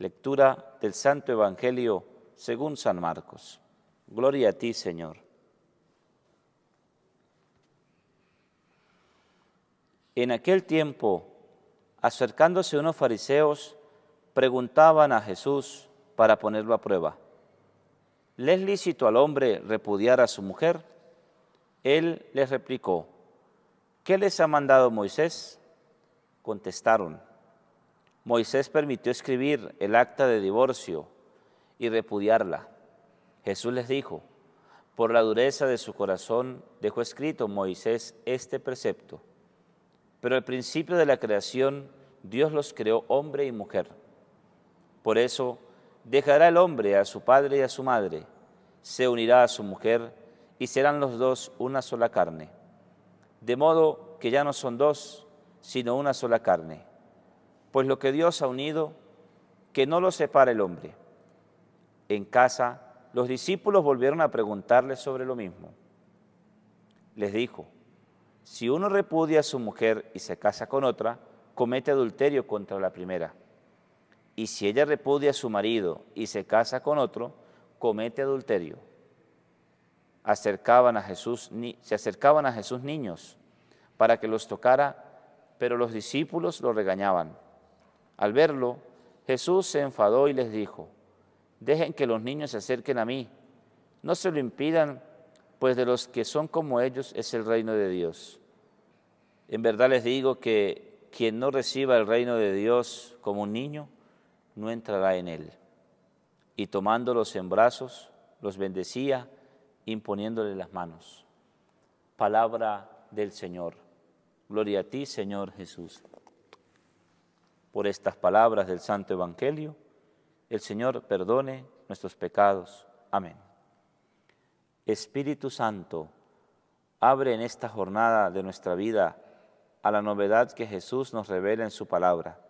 Lectura del Santo Evangelio según San Marcos. Gloria a ti, Señor. En aquel tiempo, acercándose unos fariseos, preguntaban a Jesús para ponerlo a prueba. ¿Le es lícito al hombre repudiar a su mujer? Él les replicó, ¿qué les ha mandado Moisés? Contestaron, Moisés permitió escribir el acta de divorcio y repudiarla. Jesús les dijo, por la dureza de su corazón dejó escrito Moisés este precepto. Pero al principio de la creación Dios los creó hombre y mujer. Por eso dejará el hombre a su padre y a su madre, se unirá a su mujer y serán los dos una sola carne. De modo que ya no son dos, sino una sola carne pues lo que Dios ha unido, que no lo separe el hombre. En casa, los discípulos volvieron a preguntarle sobre lo mismo. Les dijo, si uno repudia a su mujer y se casa con otra, comete adulterio contra la primera. Y si ella repudia a su marido y se casa con otro, comete adulterio. Acercaban a Jesús, ni se acercaban a Jesús niños para que los tocara, pero los discípulos lo regañaban. Al verlo, Jesús se enfadó y les dijo, dejen que los niños se acerquen a mí, no se lo impidan, pues de los que son como ellos es el reino de Dios. En verdad les digo que quien no reciba el reino de Dios como un niño, no entrará en él. Y tomándolos en brazos, los bendecía, imponiéndole las manos. Palabra del Señor. Gloria a ti, Señor Jesús por estas palabras del Santo Evangelio, el Señor perdone nuestros pecados. Amén. Espíritu Santo, abre en esta jornada de nuestra vida a la novedad que Jesús nos revela en su palabra.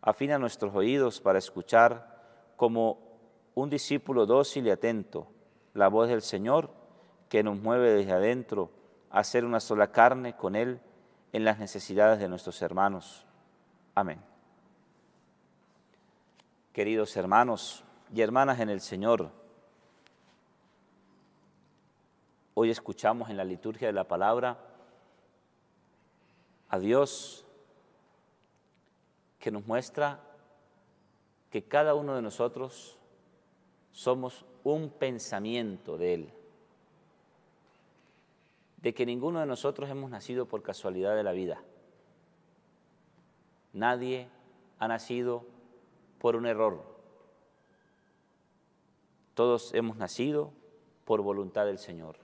Afina nuestros oídos para escuchar como un discípulo dócil y atento la voz del Señor que nos mueve desde adentro a ser una sola carne con Él en las necesidades de nuestros hermanos. Amén. Queridos hermanos y hermanas en el Señor, hoy escuchamos en la liturgia de la palabra a Dios que nos muestra que cada uno de nosotros somos un pensamiento de Él, de que ninguno de nosotros hemos nacido por casualidad de la vida Nadie ha nacido por un error. Todos hemos nacido por voluntad del Señor.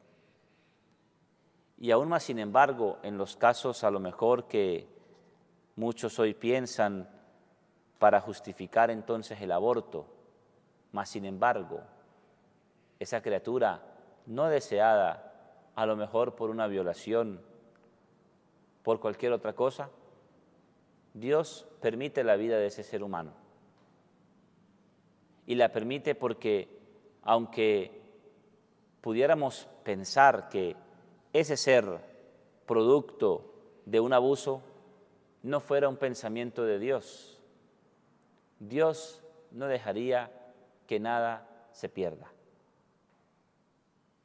Y aún más, sin embargo, en los casos a lo mejor que muchos hoy piensan para justificar entonces el aborto, más sin embargo, esa criatura no deseada, a lo mejor por una violación, por cualquier otra cosa, Dios permite la vida de ese ser humano. Y la permite porque aunque pudiéramos pensar que ese ser producto de un abuso no fuera un pensamiento de Dios, Dios no dejaría que nada se pierda.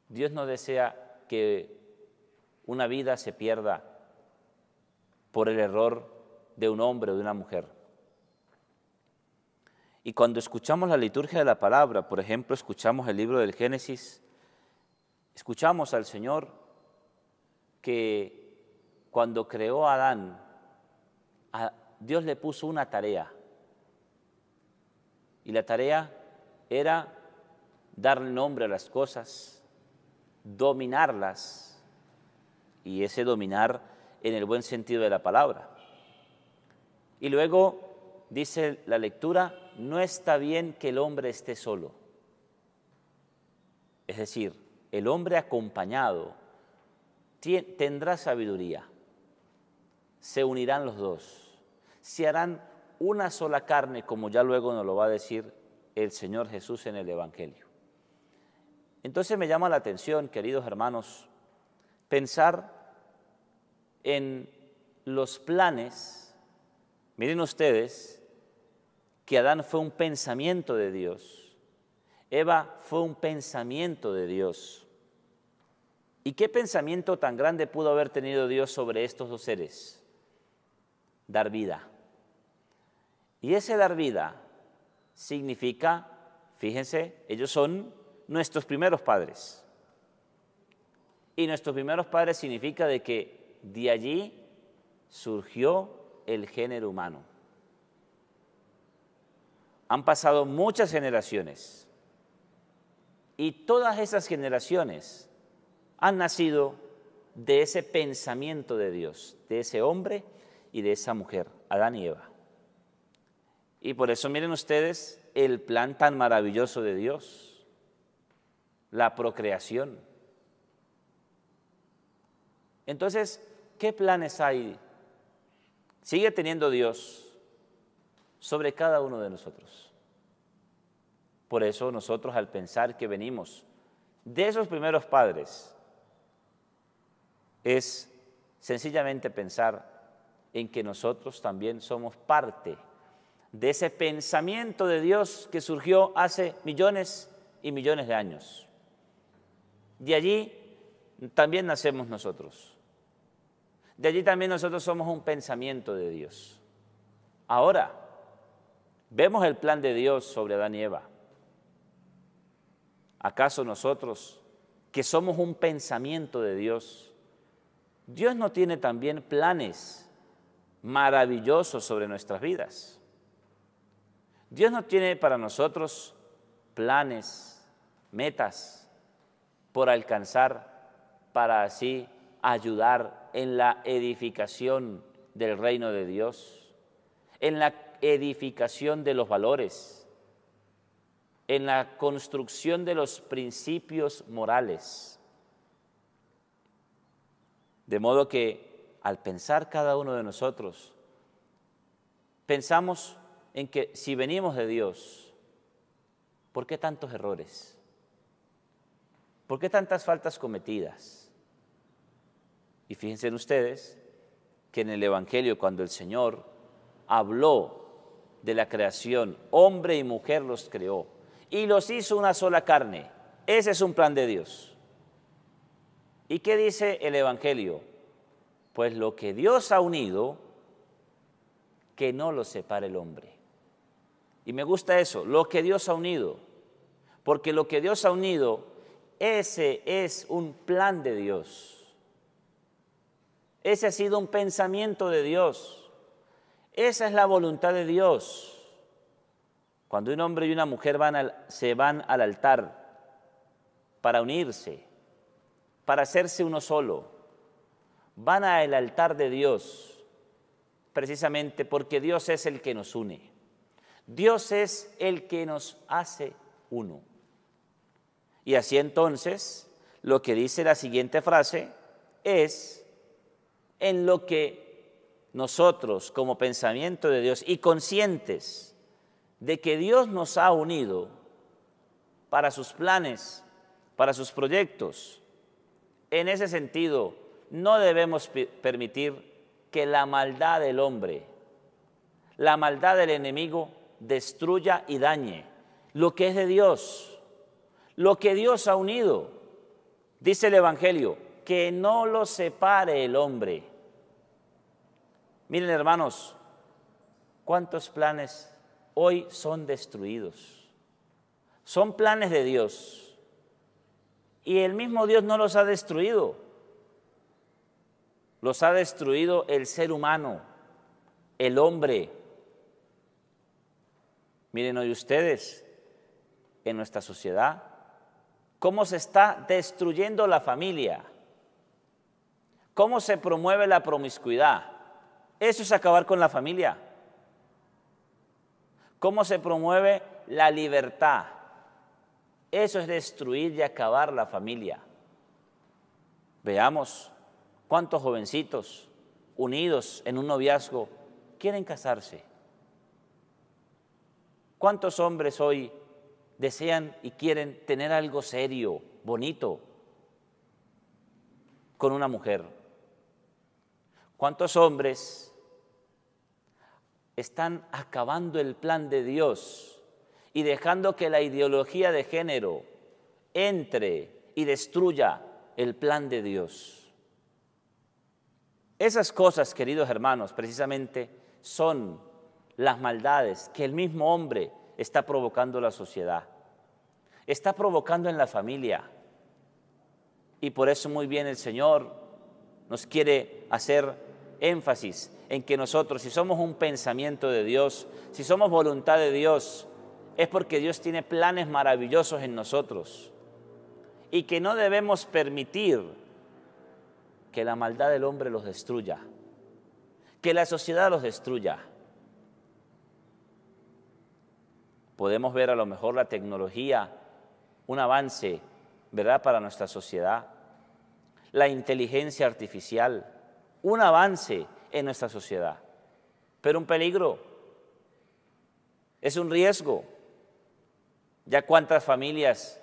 Dios no desea que una vida se pierda por el error de un hombre o de una mujer. Y cuando escuchamos la liturgia de la palabra, por ejemplo, escuchamos el libro del Génesis, escuchamos al Señor que cuando creó a Adán, Dios le puso una tarea. Y la tarea era dar nombre a las cosas, dominarlas, y ese dominar en el buen sentido de la palabra. Y luego dice la lectura, no está bien que el hombre esté solo. Es decir, el hombre acompañado tendrá sabiduría. Se unirán los dos. Se harán una sola carne, como ya luego nos lo va a decir el Señor Jesús en el Evangelio. Entonces me llama la atención, queridos hermanos, pensar en los planes Miren ustedes que Adán fue un pensamiento de Dios. Eva fue un pensamiento de Dios. ¿Y qué pensamiento tan grande pudo haber tenido Dios sobre estos dos seres? Dar vida. Y ese dar vida significa, fíjense, ellos son nuestros primeros padres. Y nuestros primeros padres significa de que de allí surgió el género humano. Han pasado muchas generaciones y todas esas generaciones han nacido de ese pensamiento de Dios, de ese hombre y de esa mujer, Adán y Eva. Y por eso miren ustedes el plan tan maravilloso de Dios, la procreación. Entonces, ¿qué planes hay sigue teniendo Dios sobre cada uno de nosotros. Por eso nosotros al pensar que venimos de esos primeros padres, es sencillamente pensar en que nosotros también somos parte de ese pensamiento de Dios que surgió hace millones y millones de años. De allí también nacemos nosotros. De allí también nosotros somos un pensamiento de Dios. Ahora, vemos el plan de Dios sobre Adán y Eva. ¿Acaso nosotros, que somos un pensamiento de Dios, Dios no tiene también planes maravillosos sobre nuestras vidas? Dios no tiene para nosotros planes, metas por alcanzar para así ayudar en la edificación del reino de Dios, en la edificación de los valores, en la construcción de los principios morales. De modo que al pensar cada uno de nosotros, pensamos en que si venimos de Dios, ¿por qué tantos errores? ¿Por qué tantas faltas cometidas? Y fíjense ustedes que en el Evangelio, cuando el Señor habló de la creación, hombre y mujer los creó y los hizo una sola carne. Ese es un plan de Dios. ¿Y qué dice el Evangelio? Pues lo que Dios ha unido, que no lo separe el hombre. Y me gusta eso, lo que Dios ha unido. Porque lo que Dios ha unido, ese es un plan de Dios. Ese ha sido un pensamiento de Dios. Esa es la voluntad de Dios. Cuando un hombre y una mujer van se van al altar para unirse, para hacerse uno solo, van al altar de Dios, precisamente porque Dios es el que nos une. Dios es el que nos hace uno. Y así entonces, lo que dice la siguiente frase es en lo que nosotros como pensamiento de Dios y conscientes de que Dios nos ha unido para sus planes, para sus proyectos, en ese sentido no debemos permitir que la maldad del hombre, la maldad del enemigo destruya y dañe lo que es de Dios, lo que Dios ha unido. Dice el Evangelio, que no lo separe el hombre. Miren hermanos, cuántos planes hoy son destruidos. Son planes de Dios. Y el mismo Dios no los ha destruido. Los ha destruido el ser humano, el hombre. Miren hoy ustedes, en nuestra sociedad, cómo se está destruyendo la familia ¿Cómo se promueve la promiscuidad? Eso es acabar con la familia. ¿Cómo se promueve la libertad? Eso es destruir y acabar la familia. Veamos cuántos jovencitos unidos en un noviazgo quieren casarse. ¿Cuántos hombres hoy desean y quieren tener algo serio, bonito, con una mujer? ¿Cuántos hombres están acabando el plan de Dios y dejando que la ideología de género entre y destruya el plan de Dios? Esas cosas, queridos hermanos, precisamente son las maldades que el mismo hombre está provocando en la sociedad, está provocando en la familia. Y por eso muy bien el Señor nos quiere hacer énfasis en que nosotros, si somos un pensamiento de Dios, si somos voluntad de Dios, es porque Dios tiene planes maravillosos en nosotros y que no debemos permitir que la maldad del hombre los destruya, que la sociedad los destruya. Podemos ver a lo mejor la tecnología, un avance, ¿verdad?, para nuestra sociedad, la inteligencia artificial, un avance en nuestra sociedad, pero un peligro, es un riesgo. Ya cuántas familias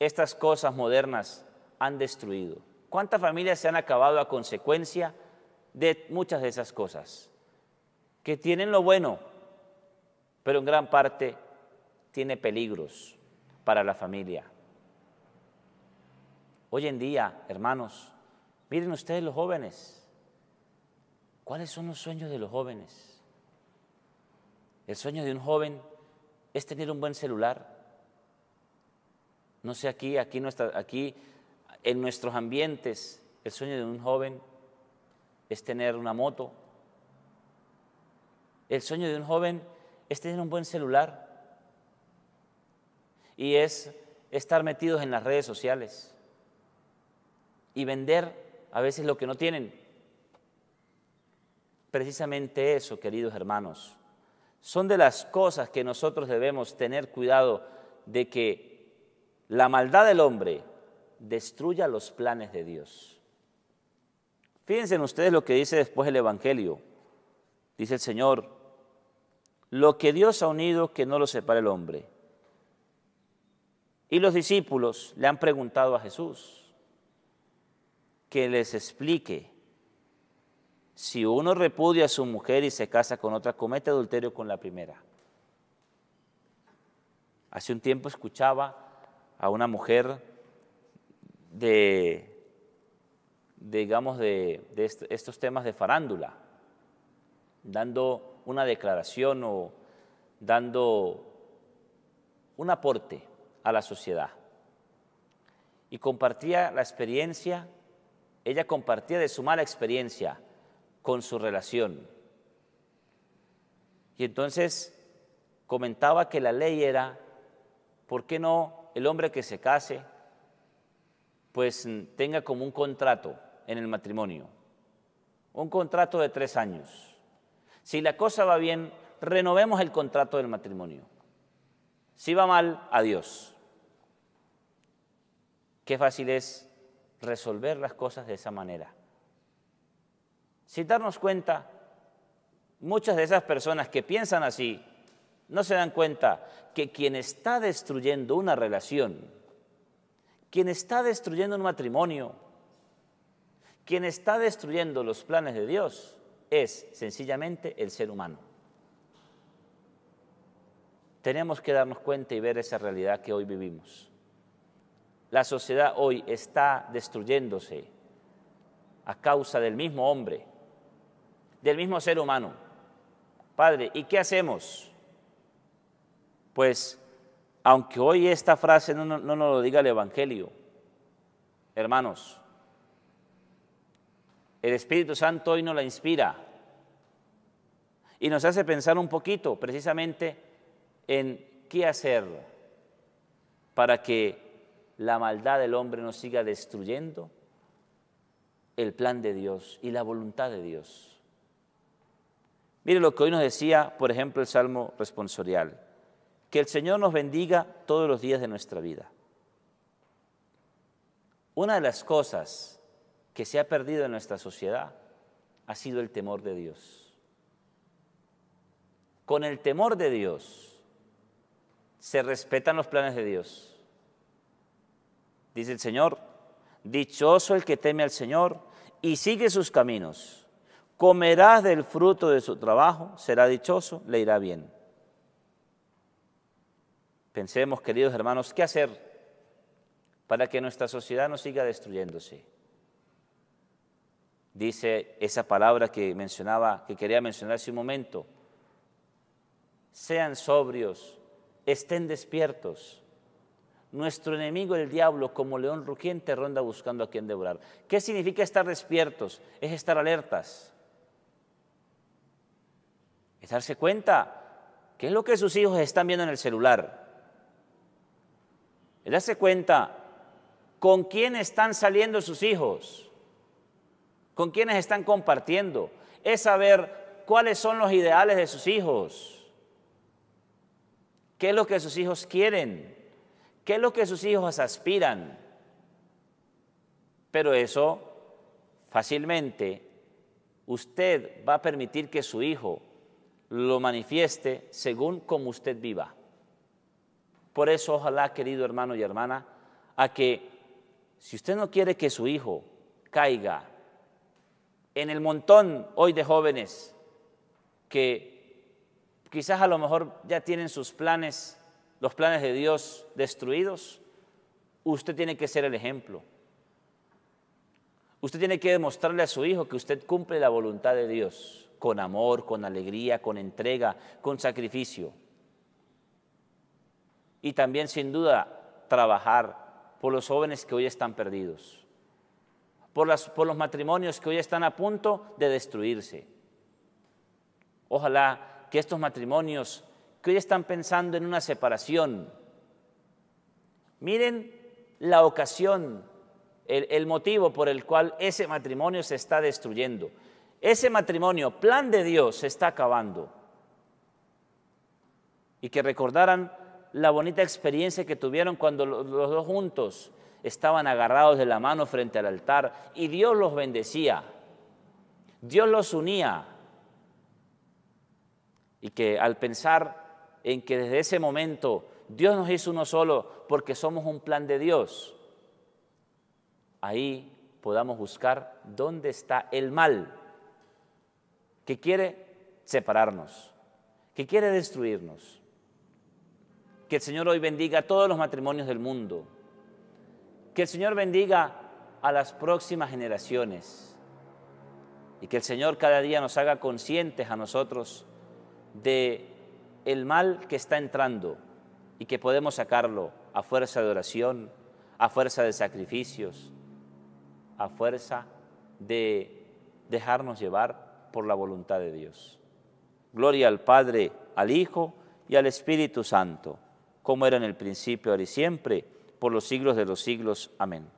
estas cosas modernas han destruido. ¿Cuántas familias se han acabado a consecuencia de muchas de esas cosas? Que tienen lo bueno, pero en gran parte tiene peligros para la familia. Hoy en día, hermanos, Miren ustedes los jóvenes. ¿Cuáles son los sueños de los jóvenes? El sueño de un joven es tener un buen celular. No sé, aquí, aquí, está, aquí en nuestros ambientes, el sueño de un joven es tener una moto. El sueño de un joven es tener un buen celular. Y es estar metidos en las redes sociales y vender a veces lo que no tienen. Precisamente eso, queridos hermanos, son de las cosas que nosotros debemos tener cuidado de que la maldad del hombre destruya los planes de Dios. Fíjense ustedes lo que dice después el Evangelio. Dice el Señor, lo que Dios ha unido, que no lo separe el hombre. Y los discípulos le han preguntado a Jesús, que les explique. Si uno repudia a su mujer y se casa con otra, comete adulterio con la primera. Hace un tiempo escuchaba a una mujer de, digamos, de, de estos temas de farándula, dando una declaración o dando un aporte a la sociedad. Y compartía la experiencia ella compartía de su mala experiencia con su relación. Y entonces comentaba que la ley era, ¿por qué no el hombre que se case, pues tenga como un contrato en el matrimonio? Un contrato de tres años. Si la cosa va bien, renovemos el contrato del matrimonio. Si va mal, adiós. Qué fácil es resolver las cosas de esa manera. Sin darnos cuenta, muchas de esas personas que piensan así no se dan cuenta que quien está destruyendo una relación, quien está destruyendo un matrimonio, quien está destruyendo los planes de Dios es sencillamente el ser humano. Tenemos que darnos cuenta y ver esa realidad que hoy vivimos. La sociedad hoy está destruyéndose a causa del mismo hombre, del mismo ser humano. Padre, ¿y qué hacemos? Pues, aunque hoy esta frase no, no, nos lo diga el Evangelio, hermanos, el Espíritu Santo hoy nos la inspira y nos hace pensar un poquito precisamente en qué hacer para que la maldad del hombre nos siga destruyendo el plan de Dios y la voluntad de Dios. Mire lo que hoy nos decía, por ejemplo, el Salmo responsorial. Que el Señor nos bendiga todos los días de nuestra vida. Una de las cosas que se ha perdido en nuestra sociedad ha sido el temor de Dios. Con el temor de Dios se respetan los planes de Dios dice el Señor. Dichoso el que teme al Señor y sigue sus caminos. Comerás del fruto de su trabajo, será dichoso, le irá bien. Pensemos, queridos hermanos, ¿qué hacer para que nuestra sociedad no siga destruyéndose? Dice esa palabra que mencionaba, que quería mencionar hace un momento. Sean sobrios, estén despiertos. Nuestro enemigo, el diablo, como león rugiente, ronda buscando a quien devorar. ¿Qué significa estar despiertos? Es estar alertas. Es darse cuenta qué es lo que sus hijos están viendo en el celular. Es darse cuenta con quién están saliendo sus hijos, con quiénes están compartiendo. Es saber cuáles son los ideales de sus hijos, qué es lo que sus hijos quieren qué es lo que sus hijos aspiran. Pero eso fácilmente usted va a permitir que su hijo lo manifieste según como usted viva. Por eso, ojalá, querido hermano y hermana, a que si usted no quiere que su hijo caiga en el montón hoy de jóvenes que quizás a lo mejor ya tienen sus planes los planes de Dios destruidos, usted tiene que ser el ejemplo. Usted tiene que demostrarle a su hijo que usted cumple la voluntad de Dios, con amor, con alegría, con entrega, con sacrificio. Y también, sin duda, trabajar por los jóvenes que hoy están perdidos, por, los matrimonios que hoy están a punto de destruirse. Ojalá que estos matrimonios que hoy están pensando en una separación. Miren la ocasión, el, motivo por el cual ese matrimonio se está destruyendo. Ese matrimonio, plan de Dios, se está acabando. Y que recordaran la bonita experiencia que tuvieron cuando los dos juntos estaban agarrados de la mano frente al altar y Dios los bendecía. Dios los unía. Y que al pensar en que desde ese momento Dios nos hizo uno solo porque somos un plan de Dios, ahí podamos buscar dónde está el mal que quiere separarnos, que quiere destruirnos. Que el Señor hoy bendiga a todos los matrimonios del mundo. Que el Señor bendiga a las próximas generaciones. Y que el Señor cada día nos haga conscientes a nosotros de el mal que está entrando y que podemos sacarlo a fuerza de oración, a fuerza de sacrificios, a fuerza de dejarnos llevar por la voluntad de Dios. Gloria al Padre, al Hijo y al Espíritu Santo, como era en el principio, ahora y siempre, por los siglos de los siglos. Amén.